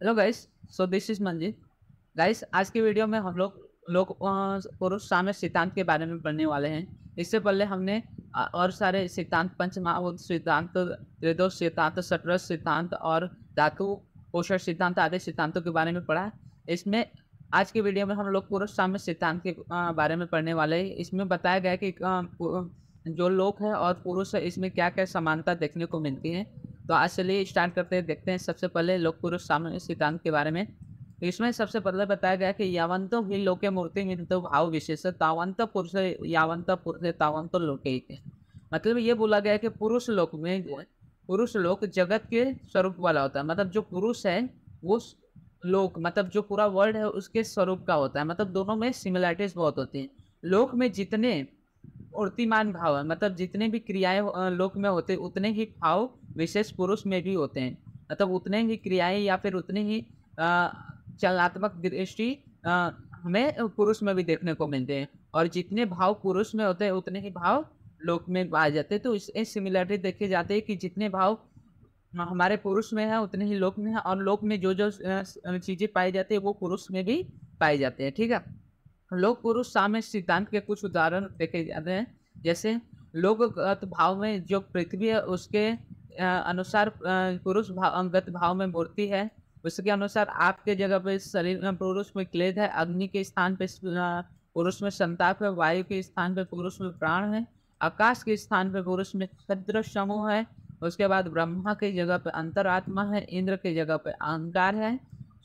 hello guys so this is Manjeet guys आज की video में हम लोग लोग पुरुष साम्य सिद्धांत के बारे में पढ़ने वाले हैं इससे पहले हमने और सारे सिद्धांत पंचमहाभूत सिद्धांत त्रिदोष सिद्धांत सटर सिद्धांत और धातु पोषण सिद्धांत आदि सिद्धांतों के बारे में पढ़ा इसमें आज की वीडियो में हम लोग पुरुष साम्य सिद्धांत के बारे में पढ़ने वाले हैं इसमें बताया गया कि जो लोक है और पुरुष है इसमें क्या क्या समानता देखने को मिलती है तो आज चलिए स्टार्ट करते हैं देखते हैं सबसे पहले लोक पुरुष सामने सिद्धांत के बारे में इसमें सबसे पहले बताया गया कि यावंत ही लोके मूर्ति मिलते भाव विशेष तावंत पुरुष यावंत पुरुष तावंत लोके ही मतलब ये बोला गया कि पुरुष लोक में पुरुष लोक जगत के स्वरूप वाला होता है मतलब जो पुरुष है वो लोक मतलब जो पूरा वर्ल्ड है उसके स्वरूप का होता है मतलब दोनों में सिमिलैरिटीज बहुत होती है लोक में जितने उर्तिमान भाव मतलब जितने भी क्रियाएं लोक में होते उतने ही भाव विशेष पुरुष में भी होते हैं मतलब उतने ही क्रियाएं या फिर उतने ही चलनात्मक दृष्टि हमें पुरुष में भी देखने को मिलते हैं और जितने भाव पुरुष में होते हैं उतने ही भाव लोक में आ जाते हैं तो इससे सिमिलरिटी देखे जाते हैं कि जितने भाव हमारे पुरुष में है उतने ही लोक में है और लोक में जो जो चीज़ें पाई जाती है वो पुरुष में भी पाए जाते हैं ठीक है लोक गुरु साम्य सिद्धांत के कुछ उदाहरण देखे जाते हैं जैसे लोकगत भाव में जो पृथ्वी है उसके अनुसार पुरुष भाव अंगत भाव में मूर्ति है उसके अनुसार आपके जगह पे शरीर पुरुष में क्लेद है अग्नि के स्थान पे पुरुष में संताप है वायु के स्थान पे पुरुष में प्राण है आकाश के स्थान पे पुरुष में क्षद्र समूह है उसके बाद ब्रह्मा के जगह पे अंतरात्मा है इंद्र के जगह पे अहंकार है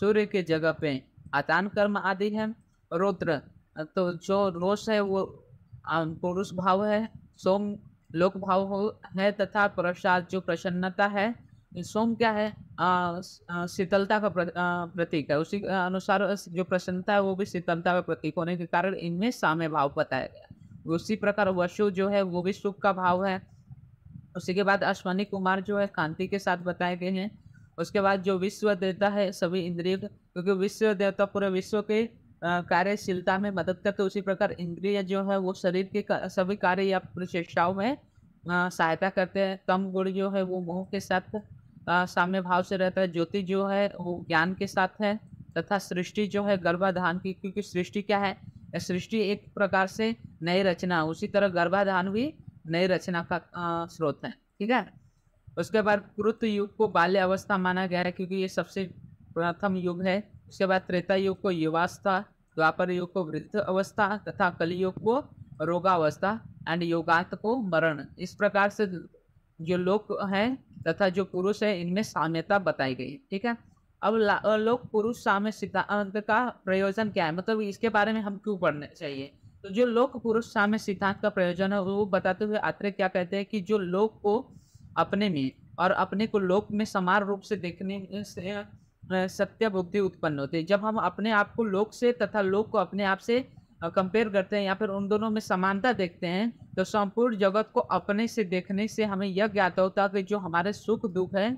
सूर्य के जगह पे अतान कर्म आदि है रुद्र तो जो रोष है वो पुरुष भाव है सोम लोक भाव है तथा प्रसाद जो प्रसन्नता है सोम क्या है शीतलता का प्रतीक है उसी अनुसार जो प्रसन्नता है वो भी शीतलता का प्रतीक होने के कारण इनमें साम्य भाव बताया गया उसी प्रकार वशु जो है वो भी सुख का भाव है उसी के बाद अश्वनी कुमार जो है कांति के साथ बताए गए हैं उसके बाद जो विश्व देवता है सभी इंद्रिय क्योंकि विश्व देवता पूरे विश्व के कार्यशीलता में मदद करते उसी प्रकार इंद्रिय जो है वो शरीर के सभी कार्य या प्रचेषाओं में सहायता करते हैं तम गुण जो है वो मोह के साथ साम्य भाव से रहता है ज्योति जो है वो ज्ञान के साथ है तथा सृष्टि जो है गर्भाधान की क्योंकि सृष्टि क्या है सृष्टि एक प्रकार से नई रचना उसी तरह गर्भाधान भी नई रचना का स्रोत है ठीक है उसके बाद कृत युग को बाल्य अवस्था माना गया है क्योंकि ये सबसे प्रथम युग है उसके बाद त्रेता युग को युवावस्था द्वापर युग को वृद्ध अवस्था तथा कलयुग को रोगावस्था एंड योगांत को मरण इस प्रकार से जो लोग हैं तथा जो पुरुष है इनमें साम्यता बताई गई ठीक है अब लोग पुरुष साम्य सिद्धांत का प्रयोजन क्या है मतलब इसके बारे में हम क्यों पढ़ना चाहिए तो जो लोक पुरुष साम्य सिद्धांत का प्रयोजन है वो बताते हुए आत्रे क्या कहते हैं कि जो लोग को अपने में और अपने को लोक में समान रूप से देखने से सत्य बुद्धि उत्पन्न होती है जब हम अपने आप को लोक से तथा लोक को अपने आप से कंपेयर करते हैं या फिर उन दोनों में समानता देखते हैं तो संपूर्ण जगत को अपने से देखने से हमें यह ज्ञात होता है कि जो हमारे सुख दुख है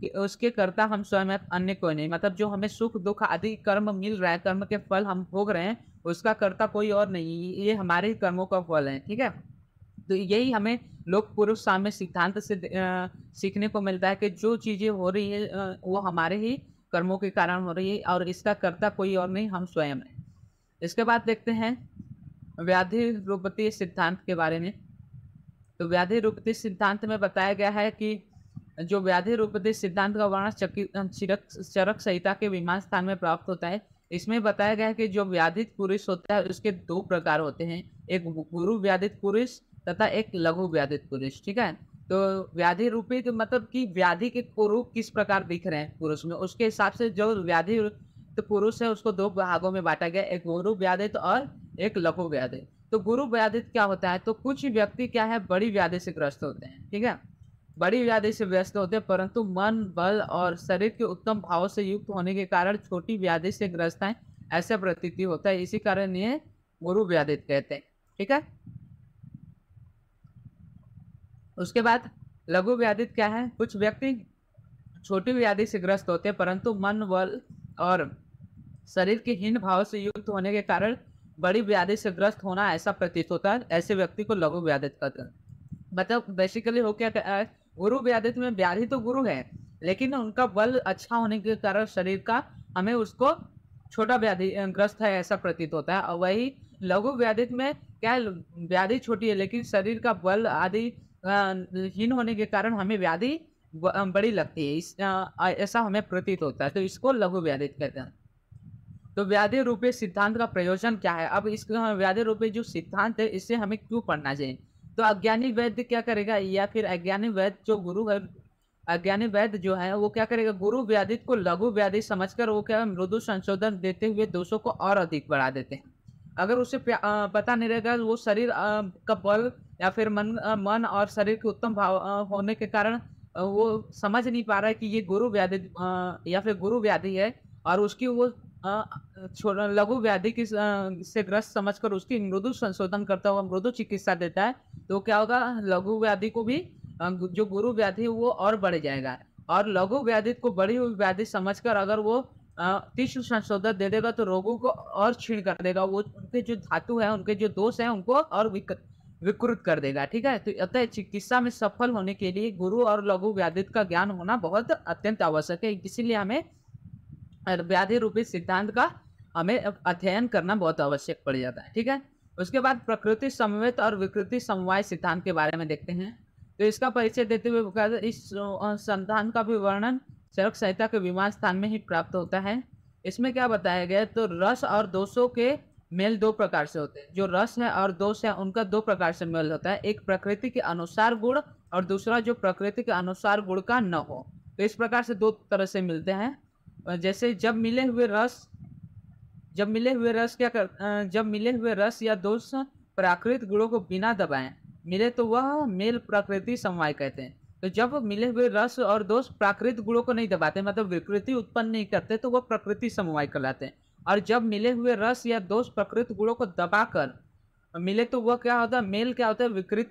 कि उसके करता हम स्वयं अन्य कोई नहीं मतलब जो हमें सुख दुख आदि कर्म मिल रहा है कर्म के फल हम भोग रहे हैं उसका कर्ता कोई और नहीं ये हमारे ही कर्मों का फल है ठीक है तो यही हमें लोक पुरुष साम्य सिद्धांत से आ, सीखने को मिलता है कि जो चीज़ें हो रही है आ, वो हमारे ही कर्मों के कारण हो रही है और इसका कर्ता कोई और नहीं हम स्वयं हैं इसके बाद देखते हैं व्याधि रूपती सिद्धांत के बारे में तो व्याधि रूपती सिद्धांत में बताया गया है कि जो व्याधि रूपति सिद्धांत का वर्णन चरक चरक संहिता के विमान स्थान में प्राप्त होता है इसमें बताया गया है कि जो व्याधित पुरुष होता है उसके दो प्रकार होते हैं एक गुरु व्याधित पुरुष तथा एक लघु व्याधित पुरुष ठीक है तो व्याधि रूपी तो मतलब कि व्याधि के रूप किस प्रकार दिख रहे हैं पुरुष में उसके हिसाब से जो व्याधि तो पुरुष है उसको दो भागों में बांटा गया एक गुरु व्याधित तो और एक लघु व्याधित तो गुरु व्याधित क्या होता है तो कुछ व्यक्ति क्या है बड़ी व्याधि से ग्रस्त होते हैं ठीक है बड़ी व्याधि से व्यस्त होते हैं परंतु मन बल और शरीर के उत्तम भाव से युक्त होने के कारण छोटी व्याधि से ग्रस्त है ऐसा प्रतीति होता है इसी कारण ये गुरु व्याधित कहते हैं ठीक है उसके बाद लघु व्याधित क्या है कुछ व्यक्ति छोटी व्याधि से ग्रस्त होते हैं परंतु मन बल और शरीर के हीन भाव से युक्त होने के कारण बड़ी व्याधि से ग्रस्त होना ऐसा प्रतीत होता है ऐसे व्यक्ति को लघु व्याधित कहते हैं मतलब बेसिकली हो क्या है गुरु व्याधित में व्याधि तो गुरु है लेकिन उनका बल अच्छा होने के कारण शरीर का हमें उसको छोटा व्याधि ग्रस्त है ऐसा प्रतीत होता है और वही लघु व्याधित में क्या व्याधि छोटी है लेकिन शरीर का बल आदि हीन होने के कारण हमें व्याधि बड़ी लगती है इस ऐसा हमें प्रतीत होता है तो इसको लघु व्याधि कहते हैं तो व्याधि रूपे सिद्धांत का प्रयोजन क्या है अब इस हाँ, व्याधि रूपे जो सिद्धांत है इसे हमें क्यों पढ़ना चाहिए तो अज्ञानी वैद्य क्या करेगा या फिर अज्ञानी वैद्य जो गुरु है अज्ञानी वैद्य जो है वो क्या करेगा गुरु व्याधि को लघु व्याधि समझकर वो क्या मृदु संशोधन देते हुए दोषों को और अधिक बढ़ा देते हैं अगर उसे पता नहीं रहेगा वो शरीर का बल या फिर मन मन और शरीर के उत्तम भाव होने के कारण वो समझ नहीं पा रहा है कि ये गुरु व्याधि या फिर गुरु व्याधि है और उसकी वो लघु व्याधि की से ग्रस्त समझकर उसकी मृदु संशोधन करता हुआ मृदु चिकित्सा देता है तो क्या होगा लघु व्याधि को भी जो गुरु व्याधि वो और बढ़ जाएगा और लघु व्याधि को बड़ी हुई व्याधि समझकर अगर वो टिश्यू संशोधन दे देगा तो रोगों को और छीण कर देगा वो उनके जो धातु है उनके जो दोष है उनको और विकृत कर देगा ठीक है तो अतः चिकित्सा में सफल होने के लिए गुरु और लघु व्याधित का ज्ञान होना बहुत अत्यंत आवश्यक है इसीलिए हमें व्याधि रूपी सिद्धांत का हमें अध्ययन करना बहुत आवश्यक पड़ जाता है ठीक है उसके बाद प्रकृति समवेत और विकृति समवाय सिद्धांत के बारे में देखते हैं तो इसका परिचय देते हुए इस संतान का भी वर्णन सड़क संहिता के विमान स्थान में ही प्राप्त होता है इसमें क्या बताया गया तो रस और दोषों के मेल दो प्रकार से होते हैं जो रस है और दोष है उनका दो प्रकार से मेल होता है एक प्रकृति के अनुसार गुण और दूसरा जो प्रकृति के अनुसार गुण का न हो तो इस प्रकार से दो तरह से मिलते हैं जैसे जब मिले हुए रस जब मिले हुए रस क्या कर जब मिले हुए रस या दोष प्राकृतिक गुणों को बिना दबाएं मिले तो वह मेल प्रकृति समवाय कहते हैं तो जब मिले हुए रस और दोष प्राकृतिक गुणों को नहीं दबाते मतलब विकृति उत्पन्न नहीं करते तो वह प्रकृति समवाय कहलाते हैं और जब मिले हुए रस या दोष प्रकृत गुणों को दबाकर मिले तो वह क्या होता है मेल क्या होता है विकृत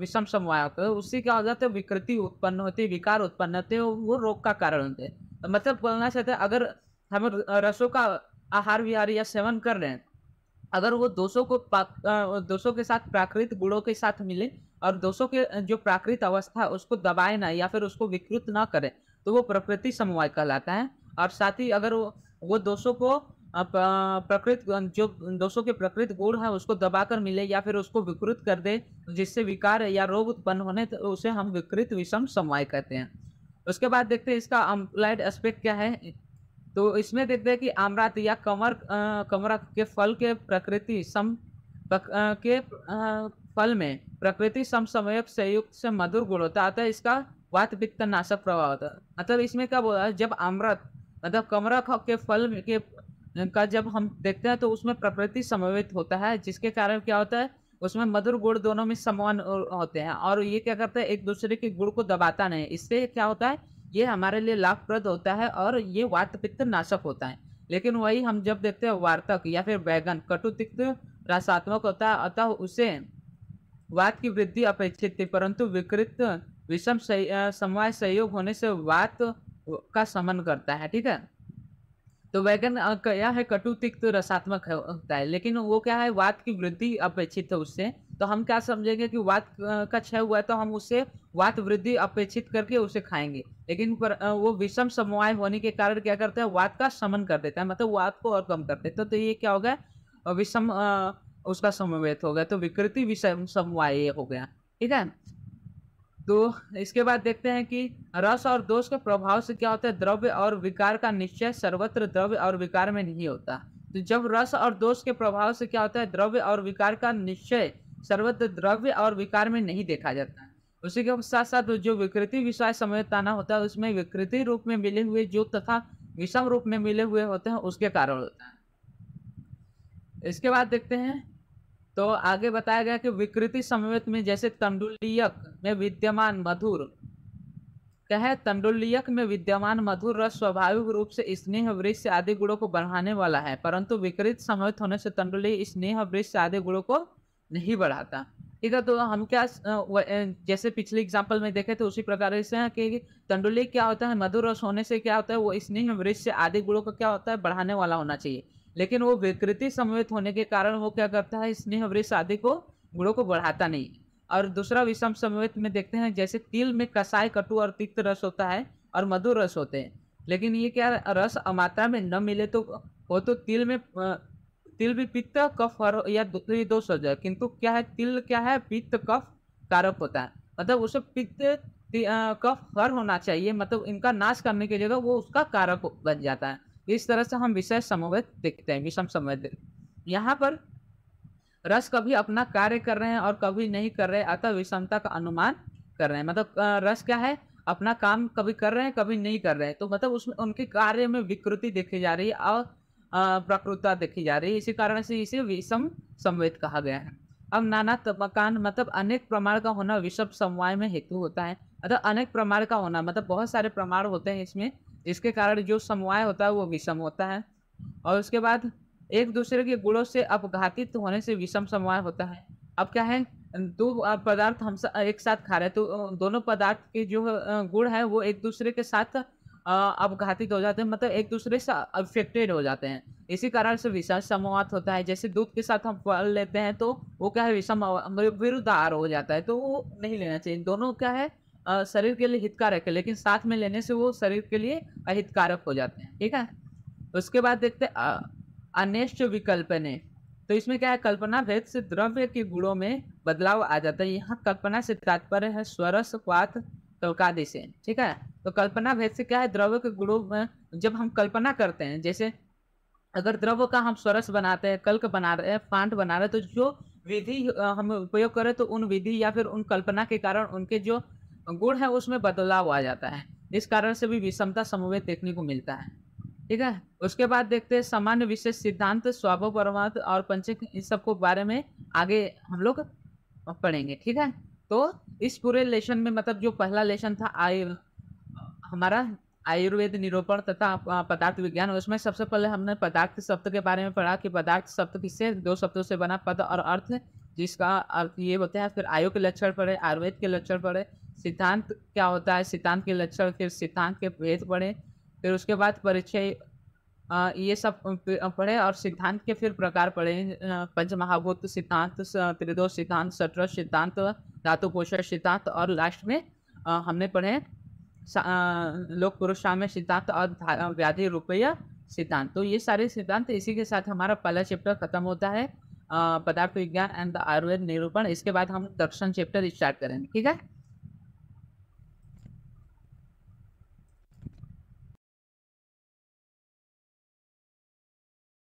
विषम समवाय होता है उससे क्या हो जाता है विकृति उत्पन्न होती है विकार उत्पन्न होते हैं वो रोग का कारण होते हैं तो मतलब बोलना चाहते हैं अगर हम रसों का आहार विहार या सेवन कर रहे हैं अगर वो दोषों को दोषों के साथ प्राकृत गुणों के साथ मिले और दोषों के जो प्राकृत अवस्था उसको दबाए ना या फिर उसको विकृत ना करें तो वो प्रकृति समवाय कहलाता है और साथ ही अगर वो, वो दोषों को प्रकृत जो दोषों के प्रकृत गुण है उसको दबाकर मिले या फिर उसको विकृत कर दे जिससे विकार या रोग उत्पन्न होने तो उसे हम विकृत विषम समवाय कहते हैं उसके बाद देखते हैं इसका अम्प्लाइड एस्पेक्ट क्या है तो इसमें देखते हैं कि आमरात या कमर कमरा के फल के प्रकृति सम आ, के आ, फल में प्रकृति समय संयुक्त से मधुर गुण होता है अतः इसका वात पित्त नाशक प्रभाव होता है अतः मतलब इसमें क्या बोला जब आमरत मतलब कमरक के फल के का जब हम देखते हैं तो उसमें प्रकृति समवेत होता है जिसके कारण क्या होता है उसमें मधुर गुण दोनों में समान होते हैं और ये क्या करता है एक दूसरे के गुण को दबाता नहीं इससे क्या होता है ये हमारे लिए लाभप्रद होता है और ये वात पित्त नाशक होता है लेकिन वही हम जब देखते हैं वार्तक या फिर बैगन कटु तिक्त रासात्मक होता है अतः उसे वात की वृद्धि अपेक्षित थी परंतु विकृत विषम समवाय सहयोग होने से वात का समन करता है ठीक है तो वैगन क्या है कटु तिक्त तो रसात्मक होता है लेकिन वो क्या है वाद की वृद्धि अपेक्षित है उससे तो हम क्या समझेंगे कि वाद का क्षय हुआ है तो हम उसे वात वृद्धि अपेक्षित करके उसे खाएंगे लेकिन पर वो विषम समवाय होने के कारण क्या करते हैं वाद का समन कर देता है मतलब वाद को और कम कर देता है तो ये क्या हो गया विषम उसका समवेत हो गया तो विकृति विषम समवाय हो गया ठीक है तो इसके बाद देखते हैं कि रस और दोष के प्रभाव से क्या होता है द्रव्य और विकार का निश्चय सर्वत्र द्रव्य और विकार में नहीं होता तो जब रस और दोष के प्रभाव से क्या होता है द्रव्य और विकार का निश्चय सर्वत्र द्रव्य और विकार में नहीं देखा जाता उसी के साथ साथ जो विकृति विषय समयताना होता है उसमें विकृति रूप में मिले हुए जो तथा विषम रूप में मिले हुए होते हैं उसके कारण होता है इसके बाद देखते हैं तो आगे बताया गया कि विकृति समवेत में जैसे तंडुलियक में विद्यमान मधुर क्या है तंडुलियक में विद्यमान मधुर रस स्वाभाविक रूप से स्नेह वृक्ष आदि गुणों को बढ़ाने वाला है परंतु विकृत समवेत होने से तंडुली स्नेह वृक्ष आदि गुणों को नहीं बढ़ाता ठीक है तो हम क्या जैसे पिछले एग्जाम्पल में देखे थे उसी प्रकार से कि तंडुली क्या होता है मधुर रस होने से क्या होता है वो स्नेह वृक्ष आदि गुणों का क्या होता है बढ़ाने वाला होना चाहिए लेकिन वो विकृति समवेत होने के कारण वो क्या करता है स्नेह स्नेहवरी शादी को गुड़ों को बढ़ाता नहीं और दूसरा विषम समवेत में देखते हैं जैसे तिल में कसाय कटु और तिक्त रस होता है और मधुर रस होते हैं लेकिन ये क्या रस मात्रा में न मिले तो हो तो तिल में तिल भी पित्त कफ और या दोष हो जाए किंतु क्या है तिल क्या है पित्त कफ कारक होता है मतलब उसे पित्त कफ हर होना चाहिए मतलब इनका नाश करने के जगह तो वो उसका कारक बन जाता है इस तरह से हम विषय समवेत देखते हैं विषम समवेत यहाँ पर रस कभी अपना कार्य कर रहे हैं और कभी नहीं कर रहे अतः विषमता का अनुमान कर रहे हैं मतलब रस क्या है अपना काम कभी कर रहे हैं कभी नहीं कर रहे हैं तो मतलब उसमें उनके कार्य में विकृति देखी जा रही है और प्रकृतता देखी जा रही है इसी कारण से इसे विषम संवेद कहा गया है अब नाना तबकान मतलब अनेक प्रमाण का होना विषम समवाय में हेतु होता है अतः अनेक प्रमाण का होना मतलब बहुत सारे प्रमाण होते हैं इसमें इसके कारण जो समवाय होता है वो विषम होता है और उसके बाद एक दूसरे के गुणों से अपघातित होने से विषम समवाय होता है अब क्या है दो पदार्थ हम सा, एक साथ खा रहे हैं तो दोनों पदार्थ के जो गुण है वो एक दूसरे के साथ अपघातित हो जाते हैं मतलब एक दूसरे से अफेक्टेड हो जाते हैं इसी कारण से विषम समवाद होता है जैसे दूध के साथ हम फल लेते हैं तो वो क्या है विषम विरुद्ध आहार हो जाता है तो वो नहीं लेना चाहिए दोनों क्या है शरीर के लिए हितकारक है लेकिन साथ में लेने से वो शरीर के लिए अहितकारक हो जाते हैं ठीक है उसके बाद देखते हैं विकल्प विकल्पने तो इसमें क्या है कल्पना भेद से द्रव्य के गुणों में बदलाव आ जाता है यहाँ कल्पना से तात्पर्य है स्वरस पात तवकादि से ठीक है तो कल्पना भेद से क्या है द्रव्य के गुणों में जब हम कल्पना करते हैं जैसे अगर द्रव्य का हम स्वरस बनाते हैं कल्क बना रहे हैं फांट बना रहे हैं तो जो विधि हम उपयोग करें तो उन विधि या फिर उन कल्पना के कारण उनके जो गुण है उसमें बदलाव आ जाता है इस कारण से भी विषमता समूह देखने को मिलता है ठीक है उसके बाद देखते हैं सामान्य विशेष सिद्धांत स्वाभाव परमार्थ और पंचक इन सब को बारे में आगे हम लोग पढ़ेंगे ठीक है तो इस पूरे लेशन में मतलब जो पहला लेशन था आयु हमारा आयुर्वेद निरूपण तथा पदार्थ विज्ञान उसमें सबसे पहले हमने पदार्थ शब्द के बारे में पढ़ा कि पदार्थ शब्द किससे दो शब्दों से बना पद और अर्थ जिसका अर्थ ये होता है फिर आयु के लक्षण पढ़े आयुर्वेद के लक्षण पढ़े सिद्धांत क्या होता है सिद्धांत के लक्षण फिर सिद्धांत के भेद पढ़े फिर उसके बाद परिचय ये सब पढ़े और सिद्धांत के फिर प्रकार पढ़े पंचमहाभूत सिद्धांत त्रिदोष सिद्धांत सत्रह सिद्धांत धातु पोषण सिद्धांत और लास्ट में हमने पढ़े लोक पुरुष सिद्धांत और व्याधि रुपया सिद्धांत तो ये सारे सिद्धांत इसी के साथ हमारा पहला चैप्टर खत्म होता है पदार्थ विज्ञान एंड आयुर्वेद निरूपण इसके बाद हम दर्शन चैप्टर स्टार्ट करेंगे ठीक है